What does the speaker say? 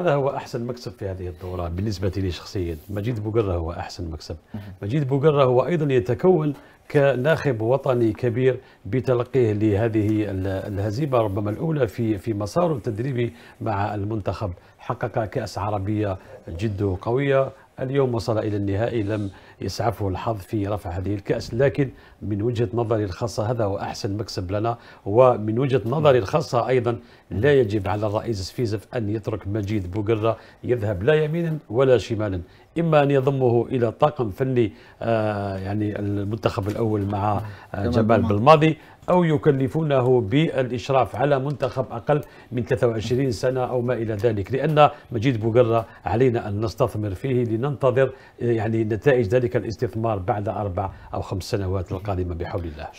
هذا هو احسن مكسب في هذه الدوره بالنسبه لي شخصيا مجيد بوقره هو احسن مكسب مجيد بوقره هو ايضا يتكون كناخب وطني كبير بتلقيه لهذه الهزيمه ربما الاولى في في مساره التدريبي مع المنتخب حقق كاس عربيه جد قويه اليوم وصل إلى النهائي لم يسعفه الحظ في رفع هذه الكأس لكن من وجهة نظري الخاصة هذا هو أحسن مكسب لنا ومن وجهة نظري الخاصة أيضا لا يجب على الرئيس سفيزف أن يترك مجيد بوغرة يذهب لا يمينا ولا شمالا إما أن يضمه إلى طاقم فني آه، يعني المنتخب الأول مع آه، جمال بالماضي أو يكلفونه بالإشراف على منتخب أقل من 23 سنة أو ما إلى ذلك لأن مجيد بوغرة علينا أن نستثمر فيه لننتظر يعني نتائج ذلك الاستثمار بعد أربع أو خمس سنوات القادمة بحول الله